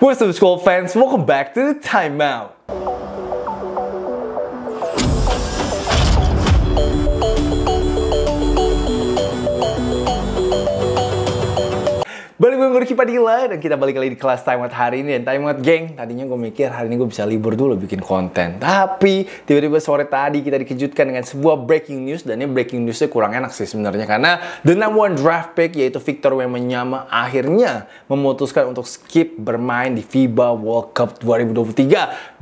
What's up school fans, welcome back to the timeout. Kembali gue Guru Kipadila dan kita balik lagi di kelas time out hari ini dan time out geng. Tadinya gue mikir hari ini gue bisa libur dulu bikin konten. Tapi tiba-tiba sore tadi kita dikejutkan dengan sebuah breaking news dan ini breaking newsnya kurang enak sih sebenarnya karena the number one draft pick yaitu Victor Wembanyama akhirnya memutuskan untuk skip bermain di FIBA World Cup 2023.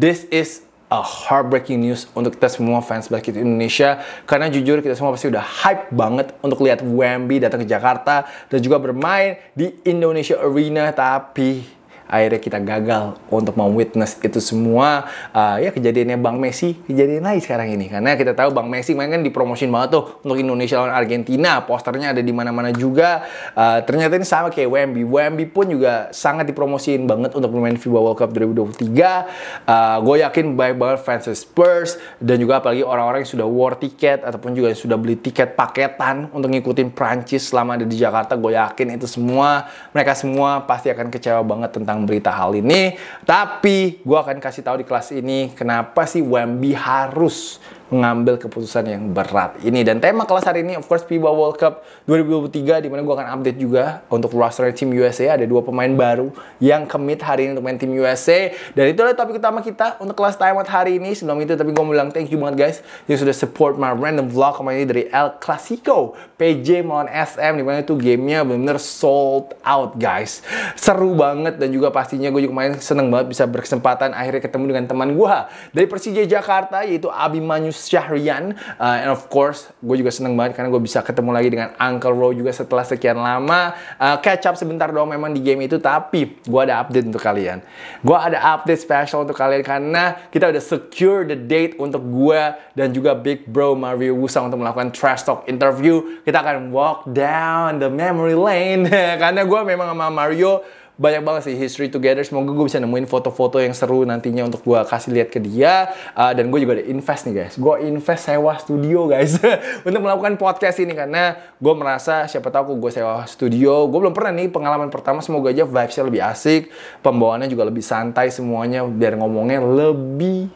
This is a heartbreaking news untuk kita semua fans basket Indonesia karena jujur kita semua pasti udah hype banget untuk lihat Wemby datang ke Jakarta dan juga bermain di Indonesia Arena tapi akhirnya kita gagal untuk mau witness itu semua uh, ya kejadiannya Bang Messi kejadian lagi sekarang ini karena kita tahu Bang Messi main kan dipromosin banget tuh untuk Indonesia lawan Argentina posternya ada di mana-mana juga uh, ternyata ini sama kayak Wemby Wemby pun juga sangat dipromosin banget untuk bermain FIBA World Cup 2023 uh, gue yakin banyak banget fans Spurs dan juga apalagi orang-orang yang sudah war tiket ataupun juga yang sudah beli tiket paketan untuk ngikutin Prancis selama ada di Jakarta gue yakin itu semua mereka semua pasti akan kecewa banget tentang tentang berita hal ini. Tapi gue akan kasih tahu di kelas ini kenapa sih Wambi harus mengambil keputusan yang berat ini dan tema kelas hari ini of course FIBA World Cup 2023 di mana gue akan update juga untuk roster tim USA ada dua pemain baru yang commit hari ini untuk main tim USA dan itu adalah topik utama kita untuk kelas timeout hari ini sebelum itu tapi gue mau bilang thank you banget guys yang sudah support my random vlog kemarin ini dari El Clasico PJ melawan SM di mana itu gamenya benar-benar sold out guys seru banget dan juga pastinya gue juga main seneng banget bisa berkesempatan akhirnya ketemu dengan teman gue dari Persija Jakarta yaitu Abimanyu Syahrian uh, and of course gue juga seneng banget karena gue bisa ketemu lagi dengan Uncle Ro juga setelah sekian lama uh, catch up sebentar doang memang di game itu tapi gue ada update untuk kalian gue ada update special untuk kalian karena kita udah secure the date untuk gue dan juga Big Bro Mario Wusang untuk melakukan trash talk interview kita akan walk down the memory lane karena gue memang sama Mario banyak banget sih history together. Semoga gue bisa nemuin foto-foto yang seru nantinya untuk gue kasih lihat ke dia. Uh, dan gue juga ada invest nih guys. Gue invest sewa studio guys untuk melakukan podcast ini karena gue merasa siapa tahu gue sewa studio. Gue belum pernah nih pengalaman pertama. Semoga aja vibesnya lebih asik, pembawaannya juga lebih santai semuanya biar ngomongnya lebih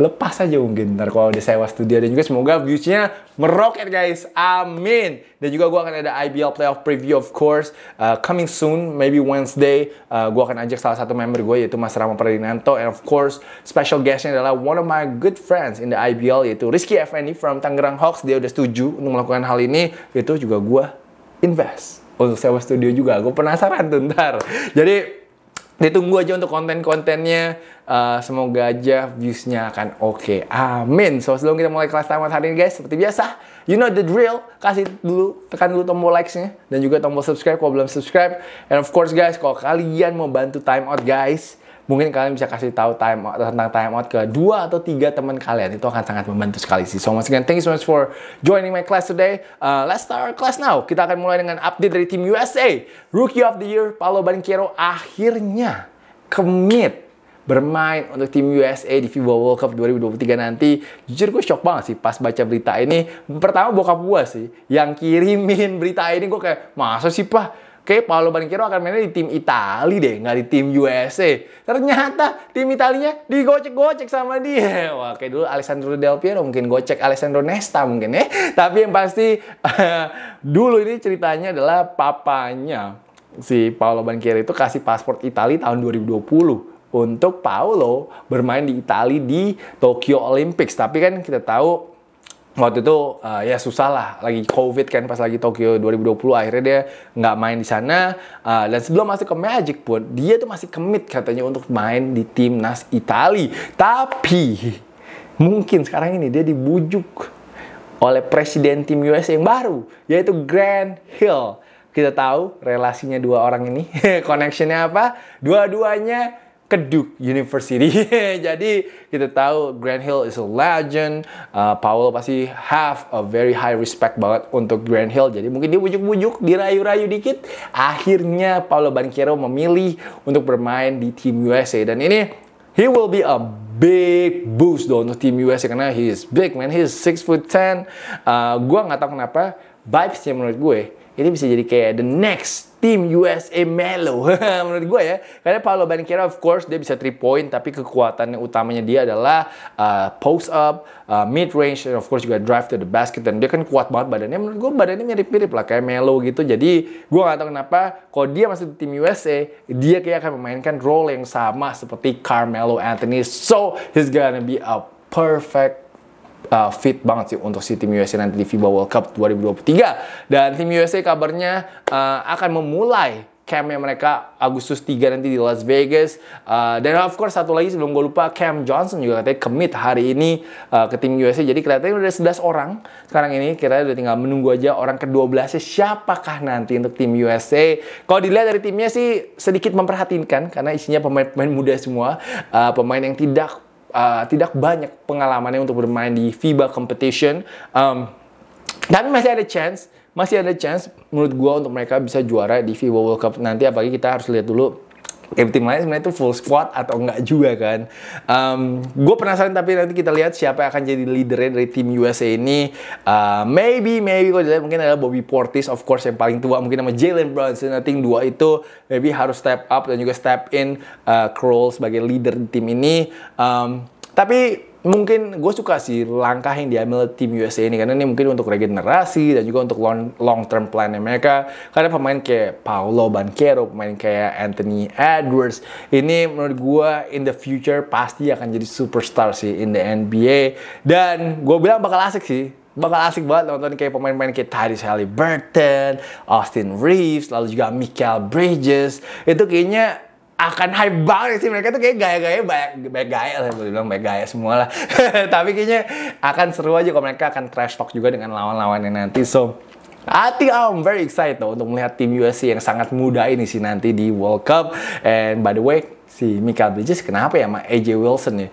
lepas aja mungkin ntar kalau udah sewa studio dan juga semoga viewsnya meroket guys. Amin. Dan juga gue akan ada IBL playoff preview of course uh, coming soon, maybe Wednesday uh, eh, gue akan ajak salah satu member gue yaitu Mas Rama Pradinanto. And of course, special guestnya adalah one of my good friends in the IBL yaitu Rizky Effendi from Tangerang Hawks. Dia udah setuju untuk melakukan hal ini. Itu juga gue invest untuk sewa studio juga. Gue penasaran tuh ntar. Jadi ditunggu aja untuk konten-kontennya. Uh, semoga aja viewsnya akan oke. Okay. Amin. So sebelum kita mulai kelas tamat hari ini guys, seperti biasa, you know the drill. Kasih dulu, tekan dulu tombol likes-nya dan juga tombol subscribe kalau belum subscribe. And of course guys, kalau kalian mau bantu time out guys, mungkin kalian bisa kasih tahu time out, tentang time out ke dua atau tiga teman kalian itu akan sangat membantu sekali sih so once again thank you so much for joining my class today uh, let's start our class now kita akan mulai dengan update dari tim USA rookie of the year Paolo Banquero akhirnya commit bermain untuk tim USA di FIBA World Cup 2023 nanti. Jujur gue shock banget sih pas baca berita ini. Pertama bokap gue sih yang kirimin berita ini gue kayak masa sih pak Oke, Paolo Banchero akan mainnya di tim Italia deh, nggak di tim USA. Ternyata tim Italinya digocek-gocek sama dia. Oke, dulu Alessandro Del Piero mungkin gocek Alessandro Nesta mungkin ya. Tapi yang pasti dulu ini ceritanya adalah papanya si Paolo Banchero itu kasih paspor Italia tahun 2020 untuk Paolo bermain di Italia di Tokyo Olympics. Tapi kan kita tahu waktu itu uh, ya susah lah lagi covid kan pas lagi Tokyo 2020 akhirnya dia nggak main di sana uh, dan sebelum masuk ke Magic pun dia tuh masih commit katanya untuk main di timnas Itali tapi mungkin sekarang ini dia dibujuk oleh presiden tim USA yang baru yaitu Grand Hill kita tahu relasinya dua orang ini connectionnya apa dua-duanya ke Duke University. Jadi kita tahu Grand Hill is a legend. Uh, Paul pasti have a very high respect banget untuk Grand Hill. Jadi mungkin dia bujuk-bujuk, dirayu-rayu dikit. Akhirnya Paulo Banquero memilih untuk bermain di tim USA. Dan ini he will be a big boost dong untuk tim USA karena he is big man. He is six foot ten. Uh, gua nggak tahu kenapa vibesnya menurut gue ini bisa jadi kayak the next tim USA Melo menurut gue ya karena Paolo Banchero of course dia bisa three point tapi kekuatan yang utamanya dia adalah uh, post up uh, mid range and of course juga drive to the basket dan dia kan kuat banget badannya menurut gue badannya mirip-mirip lah kayak Melo gitu jadi gue gak tahu kenapa kalau dia masih di tim USA dia kayak akan memainkan role yang sama seperti Carmelo Anthony so he's gonna be a perfect uh, fit banget sih untuk si tim USA nanti di FIBA World Cup 2023 dan tim USA kabarnya uh, akan memulai campnya mereka Agustus 3 nanti di Las Vegas uh, dan of course satu lagi sebelum gue lupa Cam Johnson juga katanya commit hari ini uh, ke tim USA jadi kelihatannya udah 11 orang sekarang ini kira udah tinggal menunggu aja orang ke-12 siapakah nanti untuk tim USA kalau dilihat dari timnya sih sedikit memperhatinkan karena isinya pemain-pemain muda semua uh, pemain yang tidak uh, tidak banyak pengalamannya untuk bermain di FIBA competition. Um, tapi masih ada chance, masih ada chance menurut gue untuk mereka bisa juara di FIBA World Cup nanti. Apalagi kita harus lihat dulu kayak tim lain sebenarnya itu full squad atau enggak juga kan. Um, gue penasaran tapi nanti kita lihat siapa yang akan jadi leader dari tim USA ini. Uh, maybe, maybe kalau dilihat mungkin ada Bobby Portis of course yang paling tua. Mungkin sama Jalen Brunson. I think dua itu maybe harus step up dan juga step in uh, Kroll sebagai leader di tim ini. Um, tapi mungkin gue suka sih langkah yang diambil tim USA ini karena ini mungkin untuk regenerasi dan juga untuk long, long term plan mereka karena pemain kayak Paolo Banquero pemain kayak Anthony Edwards ini menurut gue in the future pasti akan jadi superstar sih in the NBA dan gue bilang bakal asik sih bakal asik banget nonton kayak pemain-pemain kayak Tyrese Halliburton, Austin Reeves, lalu juga Michael Bridges. Itu kayaknya akan hype banget sih mereka tuh kayak gaya-gaya banyak banyak gaya lah boleh bilang banyak gaya semua lah tapi kayaknya akan seru aja kalau mereka akan trash talk juga dengan lawan-lawannya nanti so I think I'm very excited though, untuk melihat tim USC yang sangat muda ini sih nanti di World Cup. And by the way, si Michael Bridges kenapa ya sama AJ Wilson ya?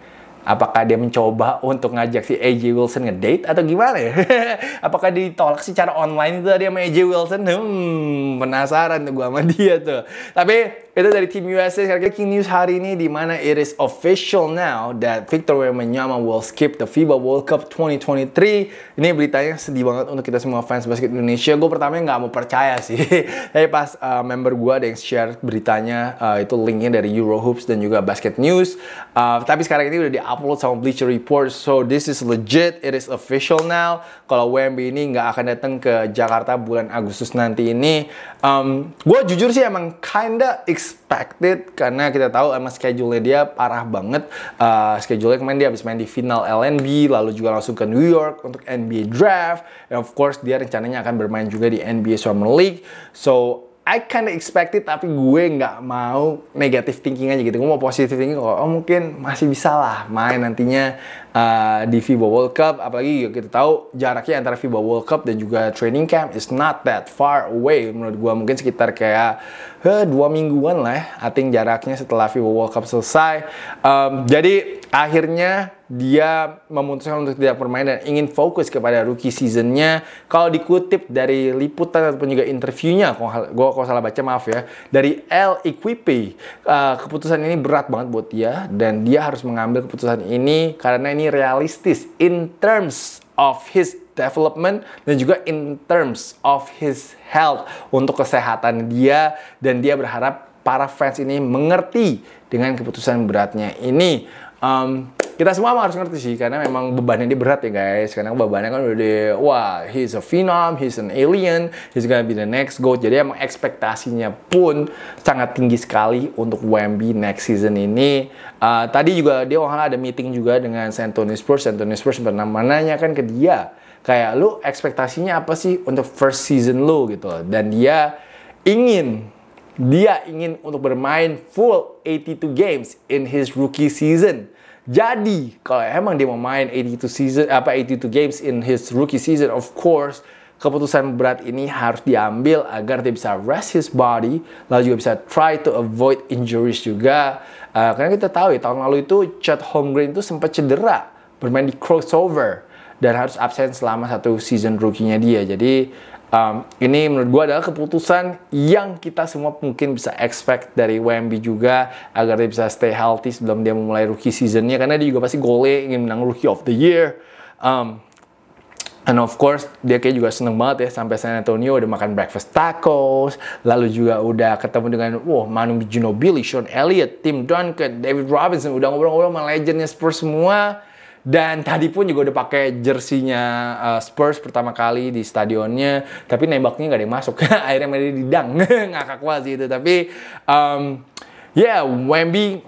Apakah dia mencoba untuk ngajak si AJ Wilson ngedate atau gimana ya? Apakah ditolak secara online itu dia sama AJ Wilson? Hmm, penasaran tuh gue sama dia tuh. Tapi itu dari tim USA. Sekarang breaking news hari ini di mana it is official now that Victor Wembanyama will skip the FIBA World Cup 2023. Ini beritanya sedih banget untuk kita semua fans basket Indonesia. Gue pertama nggak mau percaya sih. Tapi pas uh, member gue ada yang share beritanya uh, itu linknya dari Eurohoops dan juga Basket News. Uh, tapi sekarang ini udah di upload sama Bleacher Report. So this is legit, it is official now. Kalau WMB ini nggak akan datang ke Jakarta bulan Agustus nanti ini. Um, gue jujur sih emang kinda expected karena kita tahu emang schedule-nya dia parah banget. Uh, schedule-nya kemarin dia habis main di final LNB, lalu juga langsung ke New York untuk NBA Draft. And of course dia rencananya akan bermain juga di NBA Summer League. So I kinda expected tapi gue nggak mau negatif thinking aja gitu. Gue mau positive thinking kok. Oh, oh mungkin masih bisa lah main nantinya uh, di FIBA World Cup. Apalagi ya, kita tahu jaraknya antara FIBA World Cup dan juga training camp is not that far away. Menurut gue mungkin sekitar kayak he, eh, dua mingguan lah ya. I think jaraknya setelah FIBA World Cup selesai. Um, jadi akhirnya dia memutuskan untuk tidak bermain dan ingin fokus kepada rookie seasonnya. Kalau dikutip dari liputan ataupun juga interviewnya, gue kalau salah baca maaf ya, dari L Equipe, uh, keputusan ini berat banget buat dia dan dia harus mengambil keputusan ini karena ini realistis in terms of his development dan juga in terms of his health untuk kesehatan dia dan dia berharap para fans ini mengerti dengan keputusan beratnya ini. Um, kita semua harus ngerti sih karena memang bebannya dia berat ya guys karena bebannya kan udah di wah he's a phenom he's an alien he's gonna be the next goat jadi emang ekspektasinya pun sangat tinggi sekali untuk Wemby next season ini uh, tadi juga dia wakala ada meeting juga dengan Santoni Spurs Santoni Spurs pernah kan ke dia kayak lu ekspektasinya apa sih untuk first season lu gitu dan dia ingin dia ingin untuk bermain full 82 games in his rookie season jadi kalau emang dia mau main 82 season apa 82 games in his rookie season, of course keputusan berat ini harus diambil agar dia bisa rest his body, lalu juga bisa try to avoid injuries juga. Uh, karena kita tahu ya tahun lalu itu Chad Holmgren itu sempat cedera bermain di crossover dan harus absen selama satu season rookie-nya dia. Jadi um, ini menurut gue adalah keputusan yang kita semua mungkin bisa expect dari WMB juga agar dia bisa stay healthy sebelum dia memulai rookie seasonnya karena dia juga pasti gole ingin menang rookie of the year um, And of course, dia kayak juga seneng banget ya sampai San Antonio udah makan breakfast tacos, lalu juga udah ketemu dengan wow Manu Ginobili, Sean Elliott, Tim Duncan, David Robinson, udah ngobrol-ngobrol sama legendnya Spurs semua. Dan tadi pun juga udah pakai jersinya uh, Spurs pertama kali di stadionnya, tapi nembaknya nggak ada yang masuk. Akhirnya mereka didang, ngakak kuat sih itu. Tapi um, ya yeah, Wemby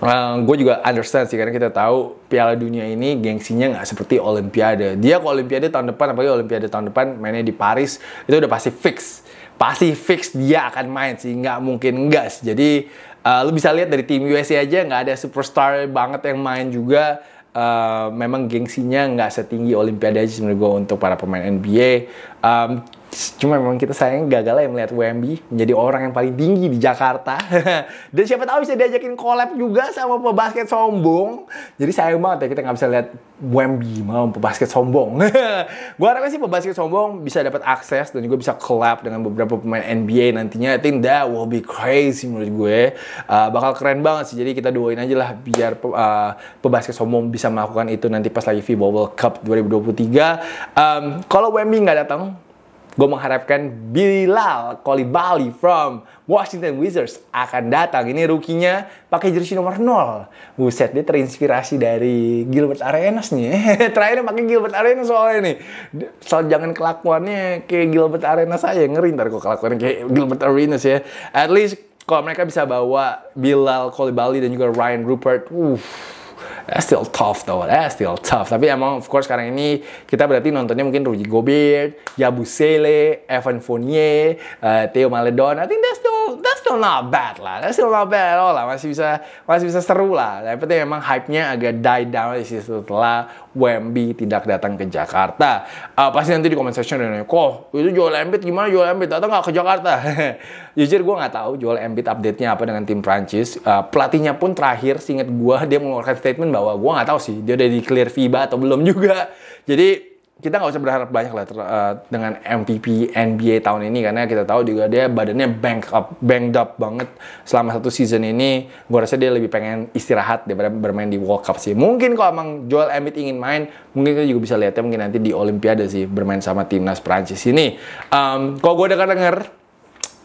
Uh, eh, gue juga understand sih karena kita tahu Piala Dunia ini gengsinya nggak seperti Olimpiade. Dia ke Olimpiade tahun depan, apalagi Olimpiade tahun depan mainnya di Paris itu udah pasti fix pasti fix dia akan main sih nggak mungkin enggak sih jadi uh, lu bisa lihat dari tim USA aja nggak ada superstar banget yang main juga uh, memang gengsinya nggak setinggi Olimpiade aja menurut gue untuk para pemain NBA um, cuma memang kita sayang gagal ya melihat WMB menjadi orang yang paling tinggi di Jakarta dan siapa tahu bisa diajakin collab juga sama pebasket sombong jadi sayang banget ya kita nggak bisa lihat WMB mau pebasket sombong gue harapnya sih pebasket sombong bisa dapat akses dan juga bisa collab dengan beberapa pemain NBA nantinya I think that will be crazy menurut gue uh, bakal keren banget sih jadi kita doain aja lah biar pe uh, pebasket sombong bisa melakukan itu nanti pas lagi FIBA World Cup 2023 um, kalau WMB nggak datang Gue mengharapkan Bilal Kolibali from Washington Wizards akan datang. Ini rukinya pakai jersey nomor 0. Buset, dia terinspirasi dari Gilbert Arenas nih. Terakhir pakai Gilbert Arenas soalnya nih. Soal jangan kelakuannya kayak Gilbert Arenas aja. Ngeri ntar kok kelakuannya kayak Gilbert Arenas ya. At least kalau mereka bisa bawa Bilal Kolibali dan juga Ryan Rupert, uff, That's still tough though, that's still tough. Tapi emang of course sekarang ini kita berarti nontonnya mungkin Rudy Gobert, Yabusele, Evan Fournier, uh, Theo Maledon. I think that's still that's still not bad lah. That's still not bad at all lah. Masih bisa masih bisa seru lah. Tapi emang hype-nya agak die down di situ setelah Wemby tidak datang ke Jakarta. Uh, pasti nanti di comment section ada nanya, kok itu Joel Embiid gimana Joel Embiid datang nggak ke Jakarta? Jujur gue nggak tahu Joel Embiid update-nya apa dengan tim Prancis. Uh, pelatihnya pun terakhir, singkat gue dia mengeluarkan statement bahwa gue nggak tahu sih dia udah di clear FIBA atau belum juga. Jadi kita nggak usah berharap banyak lah uh, dengan MVP NBA tahun ini karena kita tahu juga dia badannya bank up, banged up banget selama satu season ini. Gue rasa dia lebih pengen istirahat daripada bermain di World Cup sih. Mungkin kalau emang Joel Embiid ingin main, mungkin kita juga bisa lihatnya mungkin nanti di Olimpiade sih bermain sama timnas Prancis ini. Um, kalau gue dengar dengar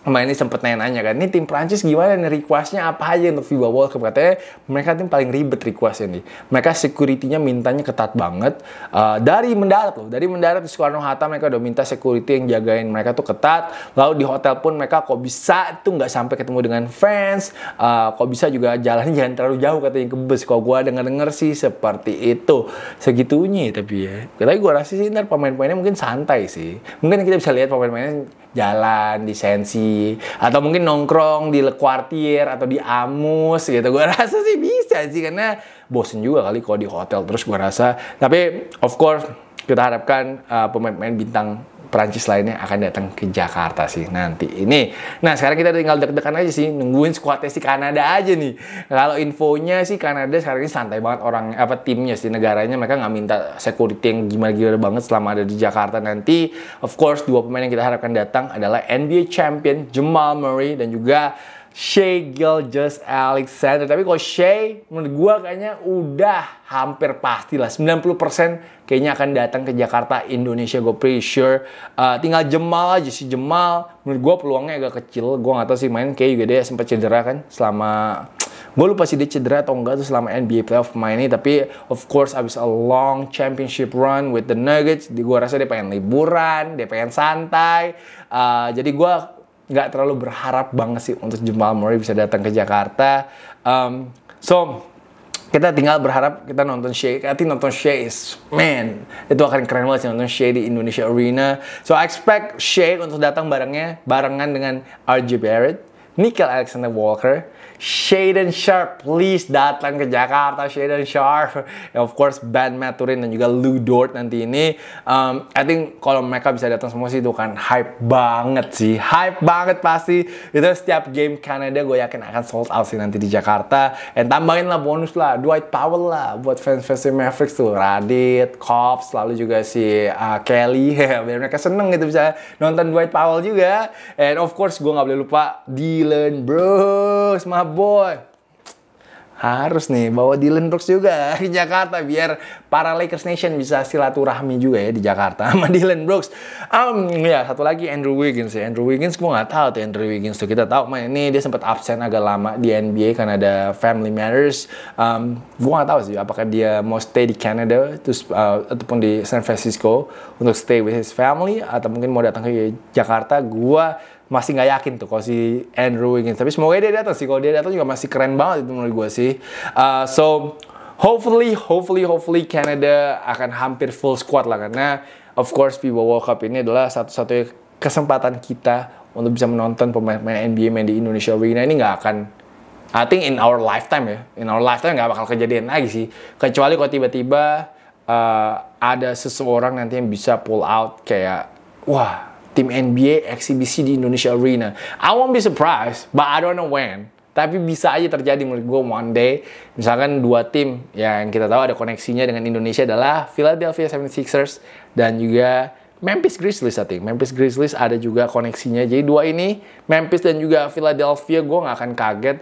Kemarin ini sempet nanya-nanya kan, ini tim Prancis gimana nih requestnya apa aja untuk FIBA World Cup? Katanya mereka tim paling ribet requestnya nih. Mereka security-nya mintanya ketat banget. Uh, dari mendarat loh, dari mendarat di Soekarno-Hatta mereka udah minta security yang jagain mereka tuh ketat. Lalu di hotel pun mereka kok bisa tuh nggak sampai ketemu dengan fans. Uh, kok bisa juga jalan jangan terlalu jauh katanya ke bus. Kok gue denger-denger sih seperti itu. Segitunya tapi ya. Tapi gue rasa sih ntar pemain-pemainnya mungkin santai sih. Mungkin kita bisa lihat pemain-pemainnya jalan di Sensi atau mungkin nongkrong di Le atau di Amus gitu gue rasa sih bisa sih karena bosen juga kali kalau di hotel terus gue rasa tapi of course kita harapkan uh, pemain-pemain bintang Perancis lainnya akan datang ke Jakarta sih nanti ini. Nah sekarang kita tinggal deg-degan aja sih nungguin skuadnya si Kanada aja nih. Kalau infonya sih Kanada sekarang ini santai banget orang apa timnya sih negaranya mereka nggak minta security yang gimana-gimana banget selama ada di Jakarta nanti. Of course dua pemain yang kita harapkan datang adalah NBA champion Jamal Murray dan juga Shay Just Alexander. Tapi kalau Shay, menurut gue kayaknya udah hampir pasti lah. 90% kayaknya akan datang ke Jakarta, Indonesia. Gue pretty sure. Uh, tinggal Jemal aja sih. Jemal menurut gue peluangnya agak kecil. Gue gak tau sih main kayak juga dia sempat cedera kan selama... Gue lupa sih dia cedera atau enggak tuh selama NBA playoff main ini. Tapi of course abis a long championship run with the Nuggets. Gue rasa dia pengen liburan, dia pengen santai. Uh, jadi gue nggak terlalu berharap banget sih untuk Jamal Murray bisa datang ke Jakarta. Um, so kita tinggal berharap kita nonton Shay, nanti nonton Shay is man itu akan keren banget sih nonton Shay di Indonesia Arena. So I expect Shay untuk datang barengnya barengan dengan RJ Barrett Nickel Alexander Walker, Shaden Sharp, please datang ke Jakarta Shaden Sharp, And of course Ben Maturin dan juga Lou Dort nanti ini, um, I think kalau mereka bisa datang semua sih itu kan hype banget sih, hype banget pasti itu setiap game Kanada gue yakin akan sold out sih nanti di Jakarta, and tambahin lah bonus lah Dwight Powell lah buat fans-fans Mavericks tuh, Radit, Cops, lalu juga si uh, Kelly, biar mereka seneng gitu bisa nonton Dwight Powell juga, and of course gue nggak boleh lupa di Dylan Brooks, my boy. Harus nih bawa Dylan Brooks juga ke Jakarta biar para Lakers Nation bisa silaturahmi juga ya di Jakarta sama Dylan Brooks. Um, ya satu lagi Andrew Wiggins ya. Andrew Wiggins gue nggak tahu tuh Andrew Wiggins tuh kita tahu main ini dia sempat absen agak lama di NBA karena ada family matters. Um, gue nggak tahu sih apakah dia mau stay di Canada terus uh, ataupun di San Francisco untuk stay with his family atau mungkin mau datang ke Jakarta. Gue masih nggak yakin tuh kalau si Andrew Wiggins. Tapi semoga dia datang sih. Kalau dia datang juga masih keren banget itu menurut gue sih. Uh, so hopefully, hopefully, hopefully Canada akan hampir full squad lah karena of course FIBA World Cup ini adalah satu-satunya kesempatan kita untuk bisa menonton pemain-pemain NBA main di Indonesia. Wina ini nggak akan I think in our lifetime ya, in our lifetime nggak bakal kejadian lagi sih. Kecuali kalau tiba-tiba uh, ada seseorang nanti yang bisa pull out kayak, wah tim NBA eksibisi di Indonesia Arena. I won't be surprised, but I don't know when. Tapi bisa aja terjadi menurut gue one day. Misalkan dua tim yang kita tahu ada koneksinya dengan Indonesia adalah Philadelphia 76ers dan juga Memphis Grizzlies I think. Memphis Grizzlies ada juga koneksinya. Jadi dua ini, Memphis dan juga Philadelphia, gue nggak akan kaget.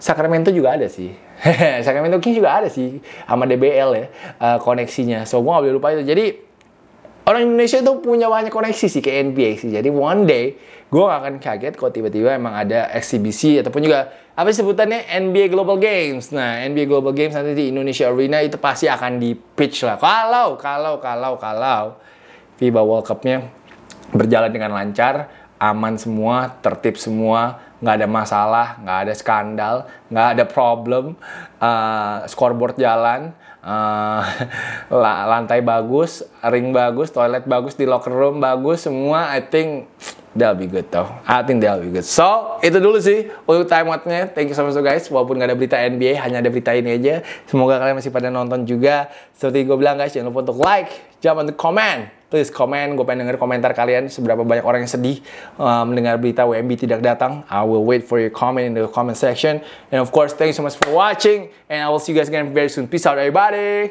Sacramento juga ada sih. Sacramento Kings juga ada sih sama DBL ya uh, koneksinya. So gue nggak boleh lupa itu. Jadi orang Indonesia itu punya banyak koneksi sih ke NBA sih. Jadi one day gue gak akan kaget kalau tiba-tiba emang ada eksibisi ataupun juga apa sebutannya NBA Global Games. Nah, NBA Global Games nanti di Indonesia Arena itu pasti akan di pitch lah. Kalau kalau kalau kalau FIBA World Cup-nya berjalan dengan lancar, aman semua, tertib semua, nggak ada masalah, nggak ada skandal, nggak ada problem, uh, scoreboard jalan, uh, lantai bagus, ring bagus, toilet bagus, di locker room bagus, semua I think that'll be good though. I think that'll be good. So, itu dulu sih untuk time out-nya. Thank you so much so guys. Walaupun gak ada berita NBA, hanya ada berita ini aja. Semoga kalian masih pada nonton juga. Seperti gue bilang guys, jangan lupa untuk like, jangan lupa untuk comment. Please comment, gue pengen denger komentar kalian seberapa banyak orang yang sedih uh, mendengar berita WMB tidak datang. I will wait for your comment in the comment section. And of course, thank you so much for watching. And I will see you guys again very soon. Peace out everybody.